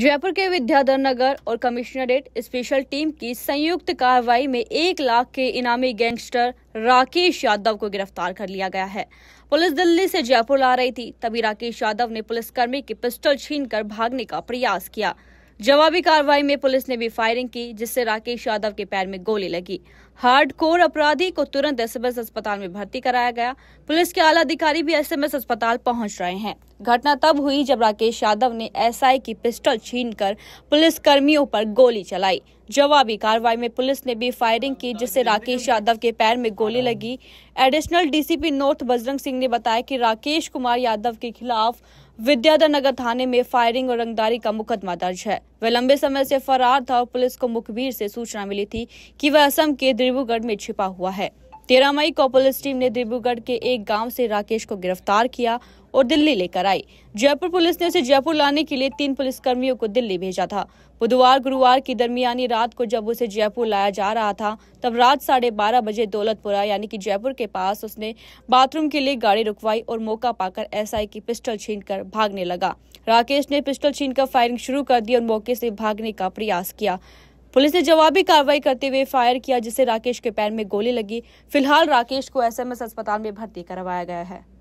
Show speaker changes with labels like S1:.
S1: जयपुर के विद्याधर नगर और commissionerate special team की संयुक्त कार्रवाई में एक लाख के इनामी गैंगस्टर राकेश यादव को गिरफ्तार कर लिया गया है पुलिस दिल्ली से जयपुर ला रही थी तभी राकेश यादव ने पुलिसकर्मी की पिस्टल छीनकर भागने का प्रयास किया जवाबी कार्रवाई में पुलिस ने भी फायरिंग की जिससे राकेश यादव के पैर में गोली लगी हार्डकोर अपराधी को तुरंत एसएमएस अस्पताल में भर्ती कराया गया पुलिस के आला अधिकारी भी एसएमएस अस्पताल पहुंच रहे हैं घटना तब हुई जब राकेश यादव ने एसआई की पिस्टल छीनकर पुलिस कर्मियों पर गोली चलाई जवाबी कार्रवाई में पुलिस ने भी फायरिंग की जिससे राकेश यादव के पैर में गोली लगी additional DCP north Bajrang Singh ने बताया कि राकेश कुमार यादव के खिलाफ विद्याधर नगर थाने में फायरिंग और रंगदारी का मुकदमा दर्ज है वह लंबे समय से फरार था और पुलिस को मुखबिर से सूचना मिली थी कि वह असम के दिब्रूगढ़ में छिपा हुआ है तेरह मई को पुलिस टीम ने डिब्रूगढ़ के एक गांव से राकेश को गिरफ्तार किया और दिल्ली लेकर आई जयपुर पुलिस ने उसे जयपुर लाने के लिए तीन पुलिसकर्मियों को दिल्ली भेजा था बुधवार गुरुवार की दरमियानी रात को जब उसे जयपुर लाया जा रहा था तब रात साढ़े बारह बजे दौलतपुरा यानी कि जयपुर के पास उसने बाथरूम के लिए गाड़ी रुकवाई और मौका पाकर एसआई की पिस्टल छीनकर भागने लगा राकेश ने पिस्टल छीनकर फायरिंग शुरू कर दी और मौके से भागने का प्रयास किया पुलिस ने जवाबी कार्रवाई करते हुए फायर किया जिससे राकेश के पैर में गोली लगी फिलहाल राकेश को एसएमएस अस्पताल में भर्ती करवाया गया है